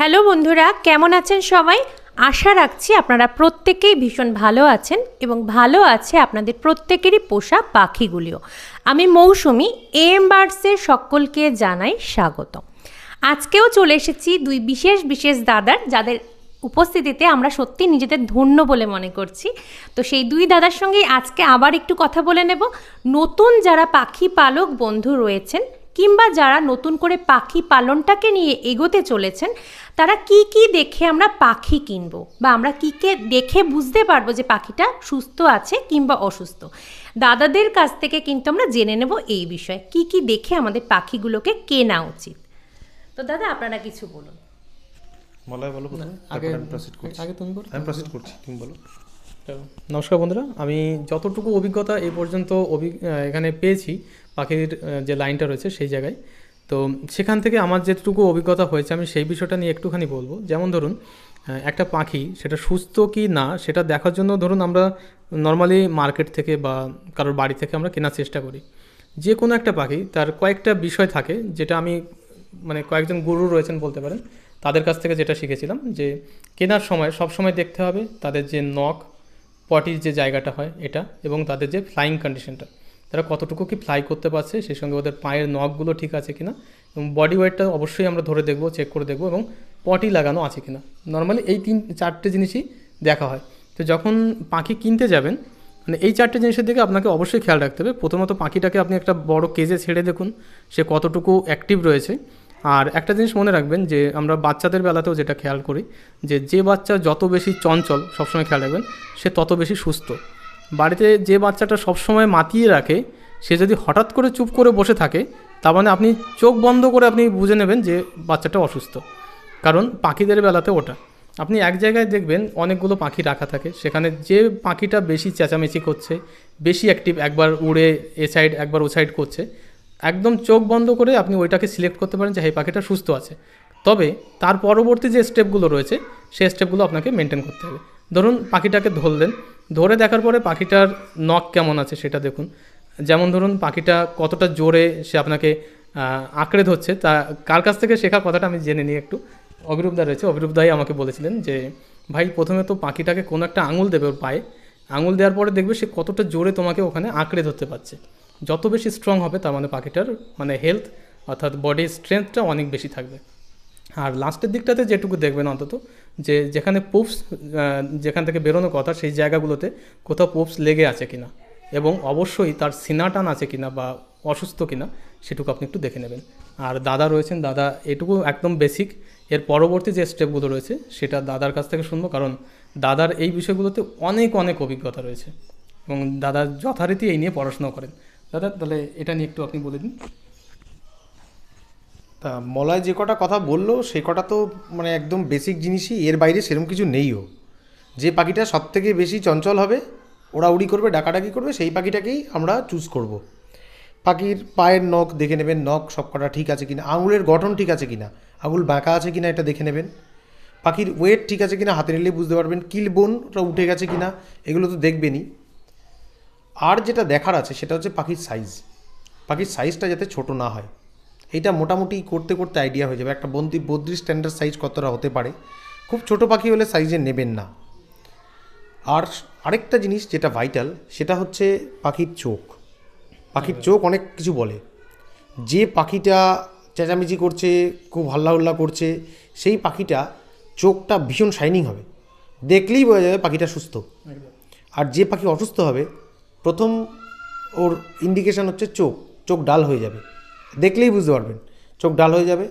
Hello বন্ধুরা কেমন আছেন সবাই আশা রাখছি আপনারা প্রত্যেকেই ভীষণ ভালো আছেন এবং ভালো আছে আপনাদের প্রত্যেকেরই পোষা পাখিগুলিও আমি মৌসুমি এম বার্ডসের সকলকে জানাই স্বাগত আজকেও চলে এসেছি দুই বিশেষ বিশেষ দাদার যাদের উপস্থিতিতে আমরা সত্যি নিজেদের ধন্য বলে মনে করছি তো সেই দুই দাদার সঙ্গেই আজকে আবার একটু কথা বলে নেব নতুন যারা পাখি পালক বন্ধু রয়েছেন কিংবা যারা নতুন করে পাখি পালনটাকে নিয়ে এগোতে চলেছেন তারা কি কি দেখে আমরা পাখি কিনব বা আমরা কে দেখে বুঝতে পারবো যে পাখিটা সুস্থ আছে কিংবা অসুস্থ দাদাদের কাছ থেকে কিন্তু আমরা জেনে নেব এই বিষয়ে কি কি দেখে আমাদের পাখিগুলোকে কেনা উচিত তো দাদা আপনারা কিছু বলুন নমস্কার বন্ধুরা আমি যতটুকু অভিজ্ঞতা এই পর্যন্ত এখানে পেয়েছি পাখির যে লাইনটা রয়েছে সেই জায়গায় তো সেখান থেকে আমার যেটুকু অভিজ্ঞতা হয়েছে আমি সেই বিষয়টা নিয়ে একটুখানি বলবো যেমন ধরুন একটা পাখি সেটা সুস্থ কি না সেটা দেখার জন্য ধরুন আমরা নর্মালি মার্কেট থেকে বা কারোর বাড়ি থেকে আমরা কেনার চেষ্টা করি যে কোনো একটা পাখি তার কয়েকটা বিষয় থাকে যেটা আমি মানে কয়েকজন গুরু রয়েছেন বলতে পারেন তাদের কাছ থেকে যেটা শিখেছিলাম যে কেনার সময় সব সময় দেখতে হবে তাদের যে নখ পটির যে জায়গাটা হয় এটা এবং তাদের যে ফ্লাইং কন্ডিশনটা তারা কতটুকু কি ফ্লাই করতে পারছে সেই সঙ্গে ওদের পায়ের নখগুলো ঠিক আছে কিনা এবং বডি ওয়েটটা অবশ্যই আমরা ধরে দেখব চেক করে দেখব এবং পটি লাগানো আছে কিনা নর্মালি এই তিন চারটে জিনিসই দেখা হয় তো যখন পাখি কিনতে যাবেন মানে এই চারটে জিনিসের দিকে আপনাকে অবশ্যই খেয়াল রাখতে হবে প্রথমত পাখিটাকে আপনি একটা বড় কেজে ছেড়ে দেখুন সে কতটুকু অ্যাক্টিভ রয়েছে আর একটা জিনিস মনে রাখবেন যে আমরা বাচ্চাদের বেলাতেও যেটা খেয়াল করি যে যে বাচ্চা যত বেশি চঞ্চল সবসময় খেয়াল রাখবেন সে তত বেশি সুস্থ বাড়িতে যে বাচ্চাটা সবসময় মাতিয়ে রাখে সে যদি হঠাৎ করে চুপ করে বসে থাকে তার মানে আপনি চোখ বন্ধ করে আপনি বুঝে নেবেন যে বাচ্চাটা অসুস্থ কারণ পাখিদের বেলাতে ওটা আপনি এক জায়গায় দেখবেন অনেকগুলো পাখি রাখা থাকে সেখানে যে পাখিটা বেশি চেঁচামেচি করছে বেশি অ্যাক্টিভ একবার উড়ে এ সাইড একবার ও সাইড করছে একদম চোখ বন্ধ করে আপনি ওইটাকে সিলেক্ট করতে পারেন যে হ্যাঁ, এই পাখিটা সুস্থ আছে তবে তার পরবর্তী যে স্টেপগুলো রয়েছে সেই স্টেপগুলো আপনাকে মেনটেন করতে হবে ধরুন পাখিটাকে ধরলেন ধরে দেখার পরে পাখিটার নখ কেমন আছে সেটা দেখুন যেমন ধরুন পাখিটা কতটা জোরে সে আপনাকে আঁকড়ে ধরছে তা কার কাছ থেকে শেখা কথাটা আমি জেনে নিই একটু অবিরূপদা রয়েছে অবিরূপদাই আমাকে বলেছিলেন যে ভাই প্রথমে তো পাখিটাকে কোনো একটা আঙুল দেবে ওর পায়ে আঙুল দেওয়ার পরে দেখবে সে কতটা জোরে তোমাকে ওখানে আঁকড়ে ধরতে পারছে যত বেশি স্ট্রং হবে তার মানে পাখিটার মানে হেলথ অর্থাৎ বডির স্ট্রেংথটা অনেক বেশি থাকবে আর লাস্টের দিকটাতে যেটুকু দেখবেন অন্তত যে যেখানে পোপস যেখান থেকে বেরোনোর কথা সেই জায়গাগুলোতে কোথাও পোপস লেগে আছে কিনা এবং অবশ্যই তার সিনাটান আছে কিনা বা অসুস্থ কিনা সেটুকু আপনি একটু দেখে নেবেন আর দাদা রয়েছেন দাদা এটুকু একদম বেসিক এর পরবর্তী যে স্টেপগুলো রয়েছে সেটা দাদার কাছ থেকে শুনবো কারণ দাদার এই বিষয়গুলোতে অনেক অনেক অভিজ্ঞতা রয়েছে এবং দাদা যথারীতি এই নিয়ে পড়াশোনা করেন দাদা তাহলে এটা নিয়ে একটু আপনি বলে দিন তা মলয় যে কটা কথা বললো সে কটা তো মানে একদম বেসিক জিনিসই এর বাইরে সেরকম কিছু নেইও যে পাখিটা সব থেকে বেশি চঞ্চল হবে ওরা উড়ি করবে ডাকাডাকি করবে সেই পাখিটাকেই আমরা চুজ করব। পাখির পায়ের নখ দেখে নেবেন নখ সব কটা ঠিক আছে কিনা আঙুলের গঠন ঠিক আছে কিনা আঙুল বাঁকা আছে কিনা এটা দেখে নেবেন পাখির ওয়েট ঠিক আছে কিনা হাতে নিলেই বুঝতে পারবেন কিল বোনটা উঠে গেছে কিনা এগুলো তো দেখবেনই আর যেটা দেখার আছে সেটা হচ্ছে পাখির সাইজ পাখির সাইজটা যাতে ছোট না হয় এটা মোটামুটি করতে করতে আইডিয়া হয়ে যাবে একটা বন্দি বত্রিশ স্ট্যান্ডার্ড সাইজ কতটা হতে পারে খুব ছোট পাখি হলে সাইজে নেবেন না আর আরেকটা জিনিস যেটা ভাইটাল সেটা হচ্ছে পাখির চোখ পাখির আচ্ছা। চোখ অনেক কিছু বলে যে পাখিটা চেঁচামেচি করছে খুব হাল্লাহুল্লা করছে সেই পাখিটা চোখটা ভীষণ শাইনিং হবে দেখলেই বোঝা যাবে পাখিটা সুস্থ আর যে পাখি অসুস্থ হবে প্রথম ওর ইন্ডিকেশান হচ্ছে চোখ চোখ ডাল হয়ে যাবে দেখলেই বুঝতে পারবেন চোখ ডাল হয়ে যাবে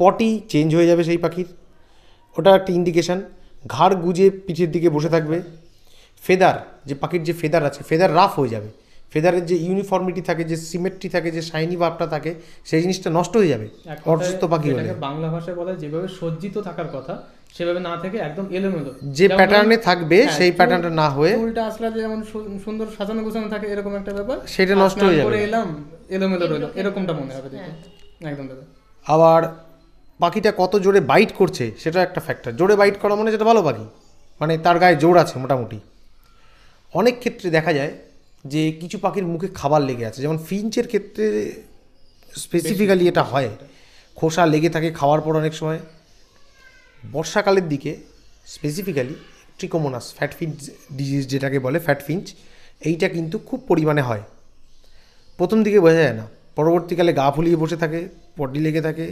পটি চেঞ্জ হয়ে যাবে সেই পাখির ওটা একটা ইন্ডিকেশান ঘাড় গুজে পিঠের দিকে বসে থাকবে ফেদার যে পাখির যে ফেদার আছে ফেদার রাফ হয়ে যাবে ফেদারের যে ইউনিফর্মিটি থাকে যে সিমেট্রি থাকে যে শাইনি ভাবটা থাকে সেই জিনিসটা নষ্ট হয়ে যাবে অসুস্থ পাখি বাংলা ভাষায় বলা যেভাবে সজ্জিত থাকার কথা সেভাবে না থেকে একদম এলোমেলো যে প্যাটার্নে থাকবে হ্যাঁ, সেই প্যাটার্নটা না হয়ে চুলটা আসলে যেমন সুন্দর সাজানো গোছানো থাকে এরকম একটা ব্যাপার সেটা নষ্ট হয়ে যাবে এলাম এলোমেলো রইলো এরকমটা মনে হবে হ্যাঁ। একদম দাদা আবার পাখিটা কত জোরে বাইট করছে সেটা একটা ফ্যাক্টর জোরে বাইট করা মানে যেটা ভালো পাখি মানে তার গায়ে জোর আছে মোটামুটি অনেক ক্ষেত্রে দেখা যায় যে কিছু পাখির মুখে খাবার লেগে আছে যেমন ফিঞ্চের ক্ষেত্রে স্পেসিফিক্যালি এটা হয় খোসা লেগে থাকে খাওয়ার পর অনেক সময় বর্ষাকালের দিকে স্পেসিফিক্যালি ট্রিকোমোনাস ফ্যাটফিঞ্চ ডিজিজ যেটাকে বলে ফ্যাটফিঞ্চ এইটা কিন্তু খুব পরিমাণে হয় প্রথম দিকে বোঝা যায় না পরবর্তীকালে গা ফুলিয়ে বসে থাকে পটি লেগে থাকে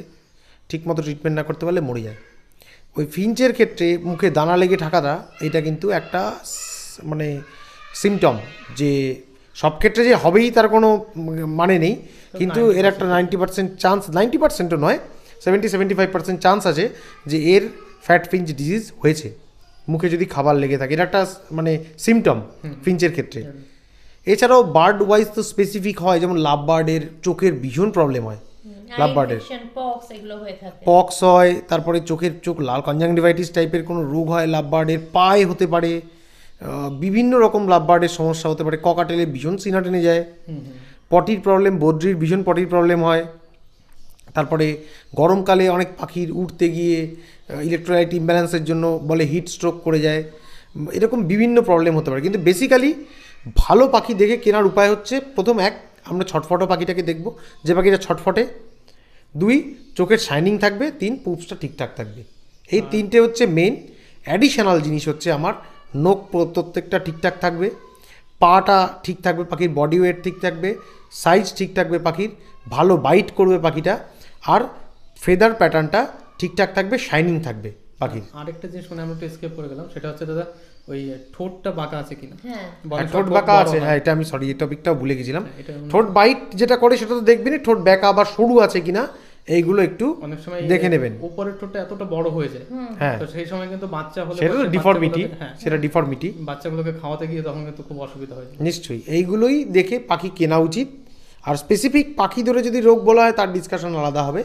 ঠিকমতো ট্রিটমেন্ট না করতে পারলে মরে যায় ওই ফিঞ্চের ক্ষেত্রে মুখে দানা লেগে ঠাকাটা এটা কিন্তু একটা মানে সিমটম যে সব ক্ষেত্রে যে হবেই তার কোনো মানে নেই কিন্তু এর একটা নাইনটি পার্সেন্ট চান্স নাইনটি পার্সেন্টও নয় seventy seventy five percent chance আছে যে এর ফ্যাট ফিঞ্চ ডিজিজ হয়েছে মুখে যদি খাবার লেগে থাকে এটা একটা মানে সিমটম ফিঞ্চের ক্ষেত্রে এছাড়াও বার্ড ওয়াইজ তো স্পেসিফিক হয় যেমন লাভ বার্ডের চোখের ভীষণ প্রবলেম হয় লাভ বার্ডের পক্স হয় তারপরে চোখের চোখ লাল কনজাংডিভাইটিস টাইপের কোনো রোগ হয় লাভ বার্ডের পায়ে হতে পারে বিভিন্ন রকম লাভ বার্ডের সমস্যা হতে পারে ককাটেলে ভীষণ সিনা টেনে যায় পটির প্রবলেম বদ্রির ভীষণ পটির প্রবলেম হয় তারপরে গরমকালে অনেক পাখির উঠতে গিয়ে ইলেকট্রোলাইট ইমব্যালেন্সের জন্য বলে হিট স্ট্রোক করে যায় এরকম বিভিন্ন প্রবলেম হতে পারে কিন্তু বেসিক্যালি ভালো পাখি দেখে কেনার উপায় হচ্ছে প্রথম এক আমরা ছটফটো পাখিটাকে দেখব যে পাখিটা ছটফটে দুই চোখের শাইনিং থাকবে তিন পুপসটা ঠিকঠাক থাকবে এই হ্যাঁ। তিনটে হচ্ছে মেন অ্যাডিশনাল জিনিস হচ্ছে আমার নখ প্রত্যেকটা ঠিকঠাক থাকবে পাটা ঠিক থাকবে পাখির বডি ওয়েট ঠিক থাকবে সাইজ ঠিক থাকবে পাখির ভালো বাইট করবে পাখিটা আর ফেদার প্যাটার্নটা ঠিকঠাক থাকবে শাইনিং থাকবে পাখির আরেকটা জিনিস মানে আমরা একটু স্কেপ করে গেলাম সেটা হচ্ছে দাদা ওই ঠোঁটটা বাঁকা আছে কিনা হ্যাঁ, হ্যাঁ ঠোঁট বাঁকা আছে হ্যাঁ এটা আমি সরি এই টপিকটাও ভুলে গেছিলাম হ্যাঁ, ঠোঁট বাইট যেটা করে সেটা তো দেখবেন ঠোঁট ব্যাকা আবার সরু আছে কিনা এইগুলো একটু অনেক সময় দেখে নেবেন উপরের ঠোঁটটা এতটা বড় হয়ে যায় হ্যাঁ তো সেই সময় কিন্তু বাচ্চা হলে সেটা তো ডিফর্মিটি হ্যাঁ। সেটা ডিফর্মিটি বাচ্চাগুলোকে খাওয়াতে গিয়ে তখন কিন্তু খুব অসুবিধা হয় নিশ্চয়ই এইগুলোই দেখে পাখি কেনা উচিত আর স্পেসিফিক পাখি ধরে যদি রোগ বলা হয় তার ডিসকাশন আলাদা হবে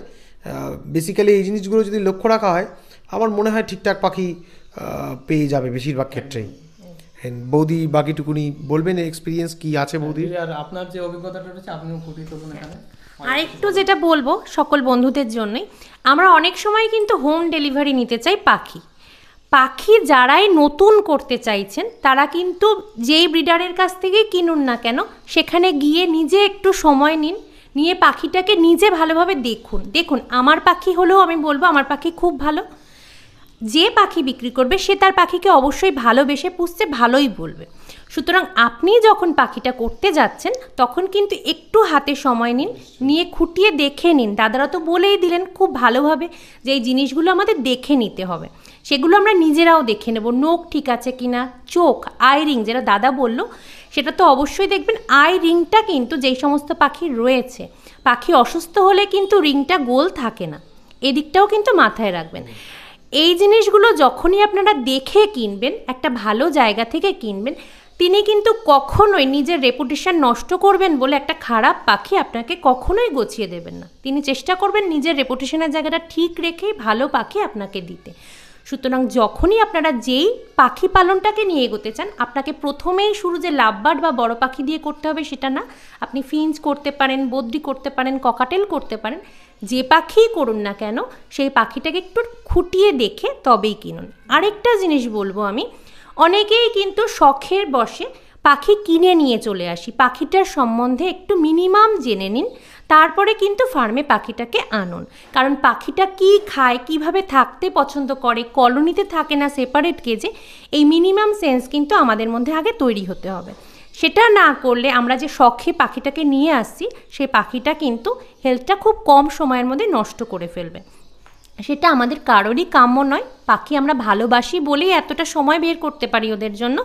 বেসিক্যালি এই জিনিসগুলো যদি লক্ষ্য রাখা হয় আমার মনে হয় ঠিকঠাক পাখি পেয়ে যাবে বেশিরভাগ ক্ষেত্রেই বৌদি বাকিটুকুনি বলবেন এক্সপিরিয়েন্স কি আছে বৌদি আর আপনার যে অভিজ্ঞতাটা রয়েছে আপনিও ফুটিয়ে তুলুন এখানে আরেকটু যেটা বলবো সকল বন্ধুদের জন্যই আমরা অনেক সময় কিন্তু হোম ডেলিভারি নিতে চাই পাখি পাখি যারাই নতুন করতে চাইছেন তারা কিন্তু যেই ব্রিডারের কাছ থেকে কিনুন না কেন সেখানে গিয়ে নিজে একটু সময় নিন নিয়ে পাখিটাকে নিজে ভালোভাবে দেখুন দেখুন আমার পাখি হলেও আমি বলবো আমার পাখি খুব ভালো যে পাখি বিক্রি করবে সে তার পাখিকে অবশ্যই ভালোবেসে পুষতে ভালোই বলবে সুতরাং আপনি যখন পাখিটা করতে যাচ্ছেন তখন কিন্তু একটু হাতে সময় নিন নিয়ে খুঁটিয়ে দেখে নিন দাদারা তো বলেই দিলেন খুব ভালোভাবে যে এই জিনিসগুলো আমাদের দেখে নিতে হবে সেগুলো আমরা নিজেরাও দেখে নেব নোখ ঠিক আছে কি না চোখ আই রিং যেটা দাদা বলল সেটা তো অবশ্যই দেখবেন আই রিংটা কিন্তু যেই সমস্ত পাখি রয়েছে পাখি অসুস্থ হলে কিন্তু রিংটা গোল থাকে না এদিকটাও কিন্তু মাথায় রাখবেন এই জিনিসগুলো যখনই আপনারা দেখে কিনবেন একটা ভালো জায়গা থেকে কিনবেন তিনি কিন্তু কখনোই নিজের রেপুটেশন নষ্ট করবেন বলে একটা খারাপ পাখি আপনাকে কখনোই গছিয়ে দেবেন না তিনি চেষ্টা করবেন নিজের রেপুটেশনের জায়গাটা ঠিক রেখেই ভালো পাখি আপনাকে দিতে সুতরাং যখনই আপনারা যেই পাখি পালনটাকে নিয়ে এগোতে চান আপনাকে প্রথমেই শুরু যে লাভবার্ড বা বড় পাখি দিয়ে করতে হবে সেটা না আপনি ফিঞ্চ করতে পারেন বদ্রি করতে পারেন ককাটেল করতে পারেন যে পাখি করুন না কেন সেই পাখিটাকে একটু খুঁটিয়ে দেখে তবেই কিনুন আরেকটা জিনিস বলবো আমি অনেকেই কিন্তু শখের বসে পাখি কিনে নিয়ে চলে আসি পাখিটার সম্বন্ধে একটু মিনিমাম জেনে নিন তারপরে কিন্তু ফার্মে পাখিটাকে আনুন কারণ পাখিটা কি খায় কিভাবে থাকতে পছন্দ করে কলোনিতে থাকে না সেপারেট কেজে এই মিনিমাম সেন্স কিন্তু আমাদের মধ্যে আগে তৈরি হতে হবে সেটা না করলে আমরা যে শখে পাখিটাকে নিয়ে আসছি সে পাখিটা কিন্তু হেলথটা খুব কম সময়ের মধ্যে নষ্ট করে ফেলবে সেটা আমাদের কারোরই কাম্য নয় পাখি আমরা ভালোবাসি বলেই এতটা সময় বের করতে পারি ওদের জন্য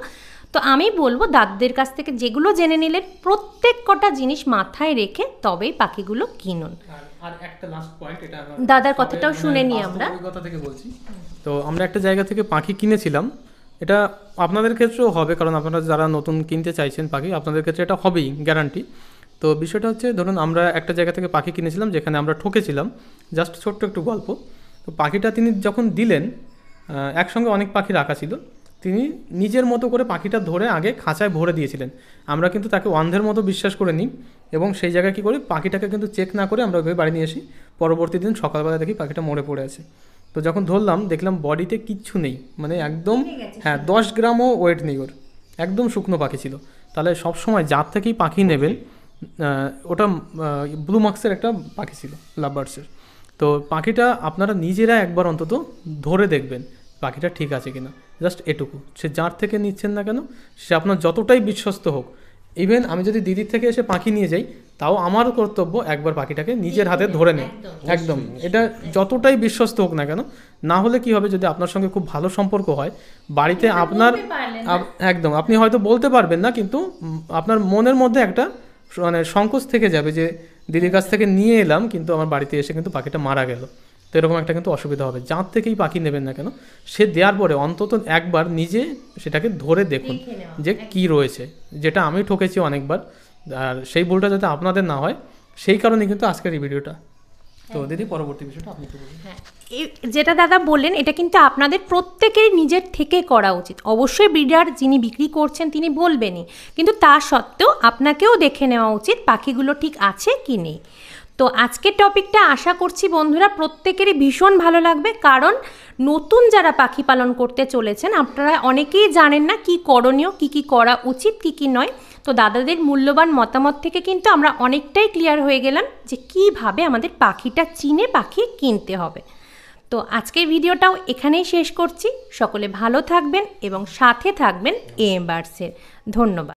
তো আমি বলবো দাদদের কাছ থেকে যেগুলো জেনে নিলেন প্রত্যেক কটা জিনিস মাথায় রেখে তবেই পাখিগুলো কিনুন দাদার কথাটাও মানে শুনে নিই আমরা তো আমরা একটা জায়গা থেকে পাখি কিনেছিলাম এটা আপনাদের ক্ষেত্রেও হবে কারণ আপনারা যারা নতুন কিনতে চাইছেন পাখি আপনাদের ক্ষেত্রে এটা হবেই গ্যারান্টি তো বিষয়টা হচ্ছে ধরুন আমরা একটা জায়গা থেকে পাখি কিনেছিলাম যেখানে আমরা ঠকেছিলাম জাস্ট ছোট্ট একটু গল্প তো পাখিটা তিনি যখন দিলেন একসঙ্গে অনেক পাখি রাখা ছিল তিনি নিজের মতো করে পাখিটা ধরে আগে খাঁচায় ভরে দিয়েছিলেন আমরা কিন্তু তাকে অন্ধের মতো বিশ্বাস করে নিই এবং সেই জায়গায় কী করি পাখিটাকে কিন্তু চেক না করে আমরা বাড়ি নিয়ে আসি পরবর্তী দিন সকালবেলা দেখি পাখিটা মরে পড়ে আছে তো যখন ধরলাম দেখলাম বডিতে কিচ্ছু নেই মানে একদম হ্যাঁ দশ গ্রামও ওয়েট নেই ওর একদম শুকনো পাখি ছিল তাহলে সবসময় যার থেকেই পাখি নেবেন ওটা ব্লু মার্ক্সের একটা পাখি ছিল লাভার্সের তো পাখিটা আপনারা নিজেরা একবার অন্তত ধরে দেখবেন পাখিটা ঠিক আছে কিনা জাস্ট এটুকু সে যার থেকে নিচ্ছেন না কেন সে আপনার যতটাই বিশ্বস্ত হোক ইভেন আমি যদি দিদির থেকে এসে পাখি নিয়ে যাই তাও আমার কর্তব্য একবার পাখিটাকে নিজের হাতে ধরে নেয় একদম এটা যতটাই বিশ্বস্ত হোক না কেন না হলে কি হবে যদি আপনার সঙ্গে খুব ভালো সম্পর্ক হয় বাড়িতে আপনার একদম আপনি হয়তো বলতে পারবেন না কিন্তু আপনার মনের মধ্যে একটা মানে সংকোচ থেকে যাবে যে দিদির কাছ থেকে নিয়ে এলাম কিন্তু আমার বাড়িতে এসে কিন্তু পাখিটা মারা গেল তো এরকম একটা কিন্তু অসুবিধা হবে যার থেকেই পাখি নেবেন না কেন সে দেওয়ার পরে অন্তত একবার নিজে সেটাকে ধরে দেখুন যে কি রয়েছে যেটা আমি ঠকেছি অনেকবার আর সেই ভুলটা যাতে আপনাদের না হয় সেই কারণে কিন্তু আজকের এই ভিডিওটা তো হ্যাঁ। দিদি পরবর্তী বিষয়টা আপনি একটু হ্যাঁ। যেটা দাদা বললেন এটা কিন্তু আপনাদের প্রত্যেকের নিজের থেকে করা উচিত অবশ্যই ব্রিডার যিনি বিক্রি করছেন তিনি বলবেনই কিন্তু তা সত্ত্বেও আপনাকেও দেখে নেওয়া উচিত পাখিগুলো ঠিক আছে কি নেই তো আজকের টপিকটা আশা করছি বন্ধুরা প্রত্যেকেরই ভীষণ ভালো লাগবে কারণ নতুন যারা পাখি পালন করতে চলেছেন আপনারা অনেকেই জানেন না কি করণীয় কি কি করা উচিত কি কি নয় তো দাদাদের মূল্যবান মতামত থেকে কিন্তু আমরা অনেকটাই ক্লিয়ার হয়ে গেলাম যে কিভাবে আমাদের পাখিটা চিনে পাখি কিনতে হবে তো আজকের ভিডিওটাও এখানেই শেষ করছি সকলে ভালো থাকবেন এবং সাথে থাকবেন এম বার্সের ধন্যবাদ